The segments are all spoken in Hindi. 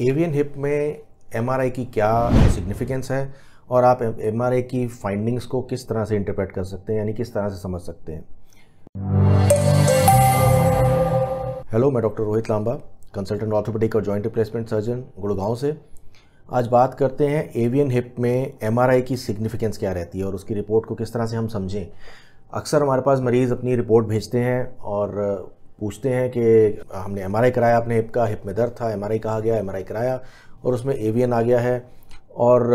एवियन हिप में एम की क्या सिग्निफिकेंस है और आप एम की फाइंडिंग्स को किस तरह से इंटरप्रेट कर सकते हैं यानी किस तरह से समझ सकते हैं हेलो मैं doctor Rohit Lamba consultant orthopaedic और जॉइंट रिप्लेसमेंट सर्जन गुड़गांव से आज बात करते हैं एवियन हिप में एम की सिग्निफिकेंस क्या रहती है और उसकी रिपोर्ट को किस तरह से हम समझें अक्सर हमारे पास मरीज़ अपनी रिपोर्ट भेजते हैं और पूछते हैं कि हमने एम कराया अपने हिप का हिप में दर्द था एम कहा गया एम कराया और उसमें एवियन आ गया है और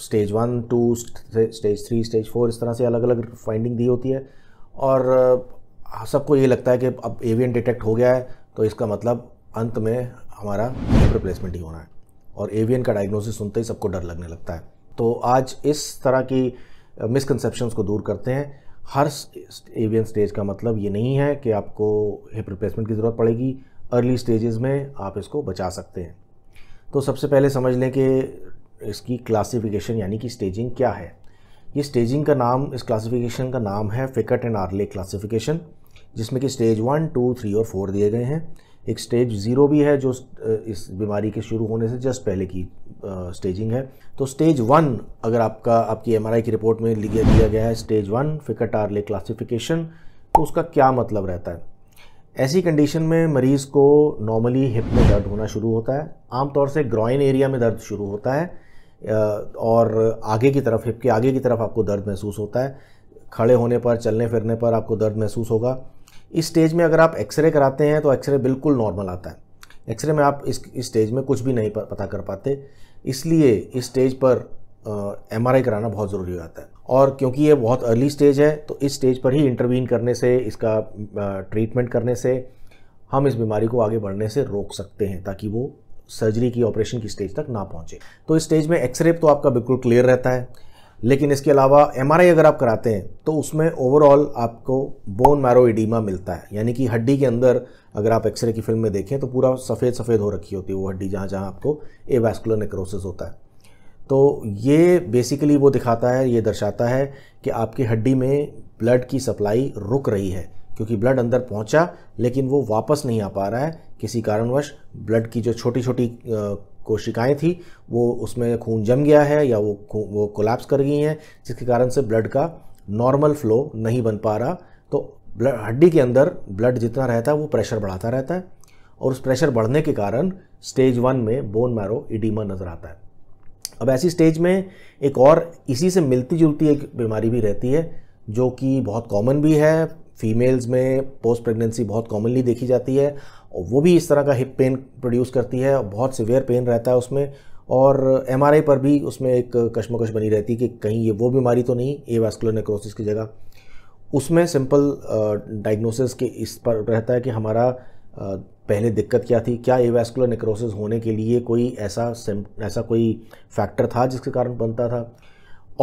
stage one two stage three stage four इस तरह से अलग अलग फाइंडिंग दी होती है और हाँ, सबको ये लगता है कि अब एवियन डिटेक्ट हो गया है तो इसका मतलब अंत में हमारा हिप रिप्लेसमेंट ही होना है और एवियन का डायग्नोसिस सुनते ही सबको डर लगने लगता है तो आज इस तरह की मिसकंसेप्शंस को दूर करते हैं हर एवियन स्टेज का मतलब ये नहीं है कि आपको हिप रिप्लेसमेंट की ज़रूरत पड़ेगी अर्ली स्टेजेस में आप इसको बचा सकते हैं तो सबसे पहले समझ लें कि इसकी क्लासिफिकेशन यानी कि स्टेजिंग क्या है ये स्टेजिंग का नाम इस क्लासिफिकेशन का नाम है फिकट एंड आर्ले क्लासिफिकेशन जिसमें कि स्टेज वन टू थ्री और फोर दिए गए हैं एक स्टेज ज़ीरो भी है जो इस बीमारी के शुरू होने से जस्ट पहले की स्टेजिंग है तो स्टेज वन अगर आपका आपकी एम की रिपोर्ट में लिया दिया गया है स्टेज वन फिकटारले क्लासिफिकेशन तो उसका क्या मतलब रहता है ऐसी कंडीशन में मरीज़ को नॉर्मली हिप में दर्द होना शुरू होता है आमतौर से ग्रॉइन एरिया में दर्द शुरू होता है और आगे की तरफ हिप के आगे की तरफ आपको दर्द महसूस होता है खड़े होने पर चलने फिरने पर आपको दर्द महसूस होगा इस स्टेज में अगर आप एक्सरे कराते हैं तो एक्सरे बिल्कुल नॉर्मल आता है एक्सरे में आप इस स्टेज में कुछ भी नहीं पता कर पाते इसलिए इस स्टेज पर एम uh, कराना बहुत ज़रूरी हो जाता है और क्योंकि ये बहुत अर्ली स्टेज है तो इस स्टेज पर ही इंटरवीन करने से इसका ट्रीटमेंट uh, करने से हम इस बीमारी को आगे बढ़ने से रोक सकते हैं ताकि वो सर्जरी की ऑपरेशन की स्टेज तक ना पहुंचे तो इस स्टेज में एक्सरे तो आपका बिल्कुल क्लियर रहता है लेकिन इसके अलावा एम अगर आप कराते हैं तो उसमें ओवरऑल आपको बोन मैरो एडीमा मिलता है यानी कि हड्डी के अंदर अगर आप एक्सरे की फिल्म में देखें तो पूरा सफ़ेद सफ़ेद हो रखी होती है वो हड्डी जहाँ जहाँ आपको वैस्कुलर नेक्रोसिस होता है तो ये बेसिकली वो दिखाता है ये दर्शाता है कि आपकी हड्डी में ब्लड की सप्लाई रुक रही है क्योंकि ब्लड अंदर पहुंचा लेकिन वो वापस नहीं आ पा रहा है किसी कारणवश ब्लड की जो छोटी छोटी कोशिकाएं थी वो उसमें खून जम गया है या वो वो कोलैप्स कर गई हैं जिसके कारण से ब्लड का नॉर्मल फ्लो नहीं बन पा रहा तो ब्लड हड्डी के अंदर ब्लड जितना रहता है वो प्रेशर बढ़ाता रहता है और उस प्रेशर बढ़ने के कारण स्टेज वन में बोन मैरो इडीमा नज़र आता है अब ऐसी स्टेज में एक और इसी से मिलती जुलती एक बीमारी भी रहती है जो कि बहुत कॉमन भी है फीमेल्स में पोस्ट प्रेगनेंसी बहुत कॉमनली देखी जाती है और वो भी इस तरह का हिप पेन प्रोड्यूस करती है और बहुत सिवियर पेन रहता है उसमें और एम पर भी उसमें एक कश्मकश बनी रहती है कि कहीं ये वो बीमारी तो नहीं ए वैस्कुलर नेक्रोसिस की जगह उसमें सिंपल डायग्नोसिस के इस पर रहता है कि हमारा आ, पहले दिक्कत क्या थी क्या एवेस्कुलर नेक्रोसिस होने के लिए कोई ऐसा ऐसा कोई फैक्टर था जिसके कारण बनता था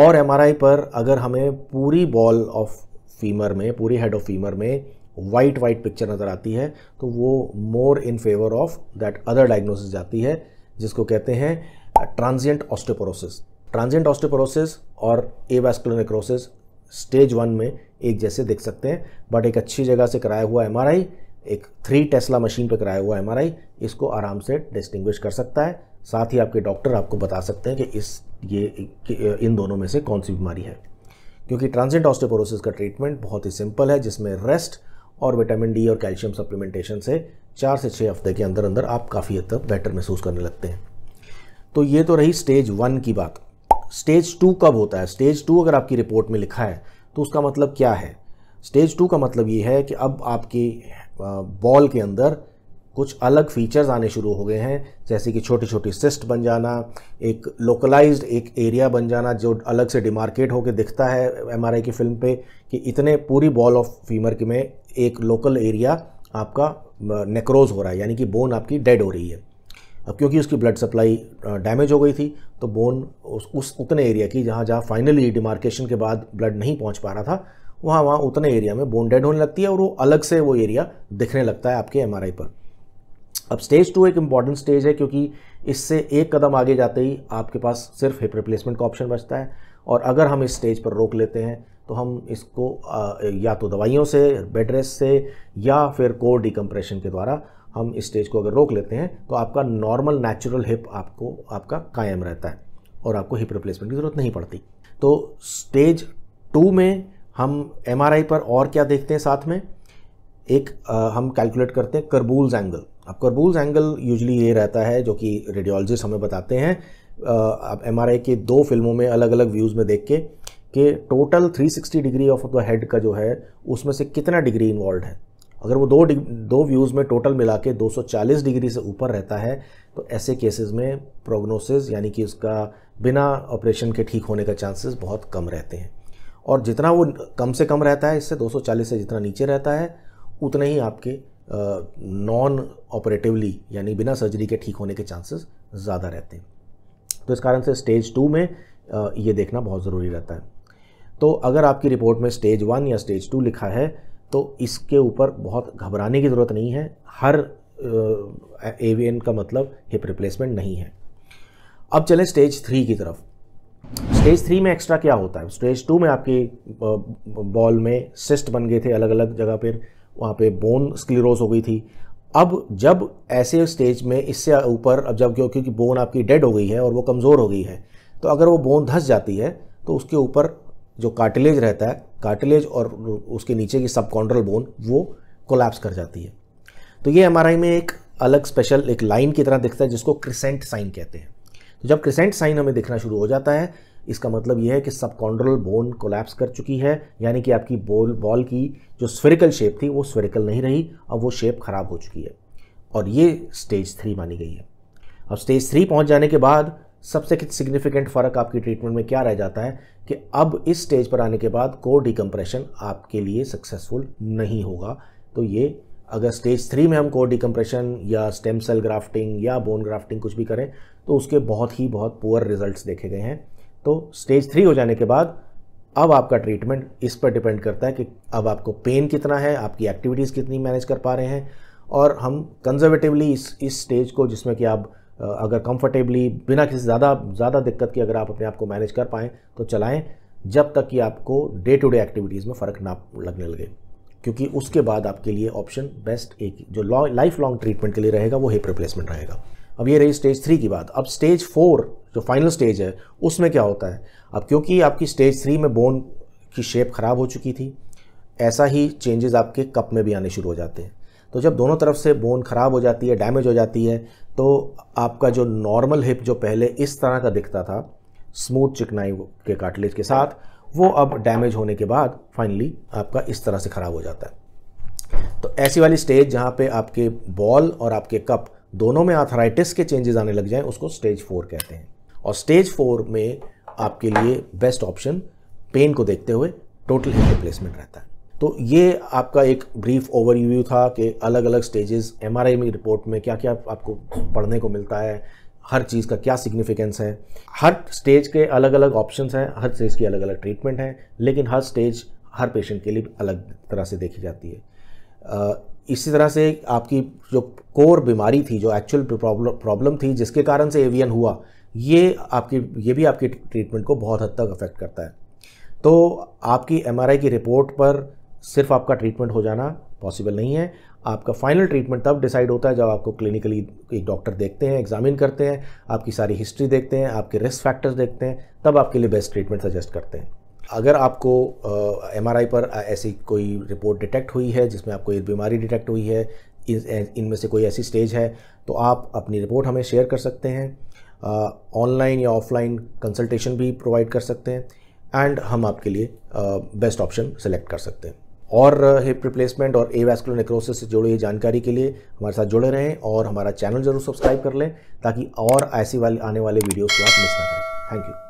और एम पर अगर हमें पूरी बॉल ऑफ फीमर में पूरी हेड ऑफ फीमर में वाइट वाइट पिक्चर नज़र आती है तो वो more in favour of that other diagnosis जाती है जिसको कहते हैं ट्रांजिएंट ऑस्टोपोरोसिस ट्रांजिएंट ऑस्टोपोरोसिस और एवास्कुलर स्टेज वन में एक जैसे देख सकते हैं बट एक अच्छी जगह से कराया हुआ एम एक थ्री टेस्ला मशीन पर कराया हुआ एम इसको आराम से डिस्टिंग्विश कर सकता है साथ ही आपके डॉक्टर आपको बता सकते हैं कि इस ये इन दोनों में से कौन सी बीमारी है क्योंकि ट्रांजिट ऑस्टियोपोरोसिस का ट्रीटमेंट बहुत ही सिंपल है जिसमें रेस्ट और विटामिन डी और कैल्शियम सप्लीमेंटेशन से चार से छः हफ्ते के अंदर अंदर आप काफ़ी हद तक बेटर महसूस करने लगते हैं तो ये तो रही स्टेज वन की बात स्टेज टू कब होता है स्टेज टू अगर आपकी रिपोर्ट में लिखा है तो उसका मतलब क्या है स्टेज टू का मतलब ये है कि अब आपकी बॉल के अंदर कुछ अलग फीचर्स आने शुरू हो गए हैं जैसे कि छोटी छोटी सिस्ट बन जाना एक लोकलाइज्ड एक एरिया बन जाना जो अलग से डिमार्केट होकर दिखता है एमआरआई की फिल्म पे कि इतने पूरी बॉल ऑफ फीमर के में एक लोकल एरिया आपका नेक्रोज हो रहा है यानी कि बोन आपकी डेड हो रही है अब क्योंकि उसकी ब्लड सप्लाई डैमेज हो गई थी तो बोन उस, उस उतने एरिया की जहाँ जहाँ फाइनली डिमार्केशन के बाद ब्लड नहीं पहुँच पा रहा था वहाँ वहाँ उतने एरिया में बोन डेड होने लगती है और वो अलग से वो एरिया दिखने लगता है आपके एमआरआई पर अब स्टेज टू एक इंपॉर्टेंट स्टेज है क्योंकि इससे एक कदम आगे जाते ही आपके पास सिर्फ हिप रिप्लेसमेंट का ऑप्शन बचता है और अगर हम इस स्टेज पर रोक लेते हैं तो हम इसको या तो दवाइयों से बेड रेस्ट से या फिर कोर डिकम्प्रेशन के द्वारा हम इस स्टेज को अगर रोक लेते हैं तो आपका नॉर्मल नेचुरल हिप आपको आपका कायम रहता है और आपको हिप रिप्लेसमेंट की ज़रूरत नहीं पड़ती तो स्टेज टू में हम एम पर और क्या देखते हैं साथ में एक आ, हम कैलकुलेट करते हैं करबूल्स एंगल आपका रूल्स एंगल यूजली ये रहता है जो कि रेडियोलॉजिस्ट हमें बताते हैं आप एम आर की दो फिल्मों में अलग अलग व्यूज़ में देख के कि total 360 degree of the head का जो है उसमें से कितना डिग्री इन्वॉल्व है अगर वो दो दो व्यूज़ में टोटल मिला के 240 डिग्री से ऊपर रहता है तो ऐसे केसेस में प्रोग्नोसिस यानी कि उसका बिना ऑपरेशन के ठीक होने का चांसेस बहुत कम रहते हैं और जितना वो कम से कम रहता है इससे 240 से जितना नीचे रहता है उतने ही आपके नॉन ऑपरेटिवली यानी बिना सर्जरी के ठीक होने के चांसेस ज़्यादा रहते हैं तो इस कारण से स्टेज टू में आ, ये देखना बहुत ज़रूरी रहता है तो अगर आपकी रिपोर्ट में स्टेज वन या स्टेज टू लिखा है तो इसके ऊपर बहुत घबराने की ज़रूरत नहीं है हर एवीएन का मतलब हिप रिप्लेसमेंट नहीं है अब चलें स्टेज थ्री की तरफ स्टेज थ्री में एक्स्ट्रा क्या होता है स्टेज टू में आपकी बॉल में सिस्ट बन गए थे अलग अलग जगह पर वहाँ पे बोन स्क्लीरोज हो गई थी अब जब ऐसे स्टेज में इससे ऊपर अब जब क्यों क्योंकि बोन आपकी डेड हो गई है और वो कमज़ोर हो गई है तो अगर वो बोन धंस जाती है तो उसके ऊपर जो कार्टिलेज रहता है कार्टिलेज और उसके नीचे की सबकॉन्ड्रल बोन वो कोलैप्स कर जाती है तो ये एम में एक अलग स्पेशल एक लाइन की तरह दिखता है जिसको क्रिसेंट साइन कहते हैं तो जब क्रिसेंट साइन हमें दिखना शुरू हो जाता है इसका मतलब यह है कि सबकॉन्ड्रल बोन कोलैप्स कर चुकी है यानी कि आपकी बॉल बॉल की जो स्फेरिकल शेप थी वो स्फेरिकल नहीं रही अब वो शेप खराब हो चुकी है और ये स्टेज थ्री मानी गई है अब स्टेज थ्री पहुंच जाने के बाद सबसे सिग्निफिकेंट फ़र्क आपकी ट्रीटमेंट में क्या रह जाता है कि अब इस स्टेज पर आने के बाद कोर डिकम्प्रेशन आपके लिए सक्सेसफुल नहीं होगा तो ये अगर स्टेज थ्री में हम कोर डिकम्प्रेशन या स्टेम सेल ग्राफ्टिंग या बोन ग्राफ्टिंग कुछ भी करें तो उसके बहुत ही बहुत पुअर रिजल्ट्स देखे गए हैं तो स्टेज थ्री हो जाने के बाद अब आपका ट्रीटमेंट इस पर डिपेंड करता है कि अब आपको पेन कितना है आपकी एक्टिविटीज़ कितनी मैनेज कर पा रहे हैं और हम कंजर्वेटिवली इस इस स्टेज को जिसमें कि आप अगर कंफर्टेबली बिना किसी ज़्यादा ज़्यादा दिक्कत के अगर आप अपने आप को मैनेज कर पाएँ तो चलाएँ जब तक कि आपको डे टू डे एक्टिविटीज़ में फ़र्क ना लगने लगे क्योंकि उसके बाद आपके लिए ऑप्शन बेस्ट एक जो लाइफ लॉन्ग ट्रीटमेंट के लिए रहेगा वो हिप रिप्लेसमेंट रहेगा अब ये रही स्टेज थ्री की बात अब स्टेज फोर जो फाइनल स्टेज है उसमें क्या होता है अब क्योंकि आपकी स्टेज थ्री में बोन की शेप ख़राब हो चुकी थी ऐसा ही चेंजेस आपके कप में भी आने शुरू हो जाते हैं तो जब दोनों तरफ से बोन ख़राब हो जाती है डैमेज हो जाती है तो आपका जो नॉर्मल हिप जो पहले इस तरह का दिखता था स्मूथ चिकनाई के काटलेज के साथ वो अब डैमेज होने के बाद फाइनली आपका इस तरह से ख़राब हो जाता है तो ऐसी वाली स्टेज जहाँ पे आपके बॉल और आपके कप दोनों में आर्थराइटिस के चेंजेस आने लग जाएं उसको स्टेज फोर कहते हैं और स्टेज फोर में आपके लिए बेस्ट ऑप्शन पेन को देखते हुए टोटल हिप रिप्लेसमेंट रहता है तो ये आपका एक ब्रीफ ओवरव्यू था कि अलग अलग स्टेजेस एम आर में रिपोर्ट में क्या क्या आपको पढ़ने को मिलता है हर चीज़ का क्या सिग्निफिकेंस है हर स्टेज के अलग अलग ऑप्शंस हैं हर स्टेज की अलग अलग ट्रीटमेंट हैं लेकिन हर स्टेज हर पेशेंट के लिए अलग तरह से देखी जाती है इसी तरह से आपकी जो कोर बीमारी थी जो एक्चुअल प्रॉब्लम थी जिसके कारण से एवियन हुआ ये आपकी ये भी आपकी ट्रीटमेंट को बहुत हद तक अफेक्ट करता है तो आपकी एम की रिपोर्ट पर सिर्फ आपका ट्रीटमेंट हो जाना पॉसिबल नहीं है आपका फाइनल ट्रीटमेंट तब डिसाइड होता है जब आपको क्लिनिकली एक डॉक्टर देखते हैं एग्जामिन करते हैं आपकी सारी हिस्ट्री देखते हैं आपके रिस्क फैक्टर्स देखते हैं तब आपके लिए बेस्ट ट्रीटमेंट सजेस्ट करते हैं अगर आपको एम uh, पर ऐसी कोई रिपोर्ट डिटेक्ट हुई है जिसमें आपको एक बीमारी डिटेक्ट हुई है इनमें से कोई ऐसी स्टेज है तो आप अपनी रिपोर्ट हमें शेयर कर सकते हैं ऑनलाइन uh, या ऑफलाइन कंसल्टेशन भी प्रोवाइड कर सकते हैं एंड हम आपके लिए बेस्ट ऑप्शन सेलेक्ट कर सकते हैं और हिप रिप्लेसमेंट और ए वैस्कुलर नेक्रोसिस से जुड़ी हुई जानकारी के लिए हमारे साथ जुड़े रहें और हमारा चैनल जरूर सब्सक्राइब कर लें ताकि और ऐसी वाले आने वाले वीडियोज़ को आप मिस ना करें थैंक यू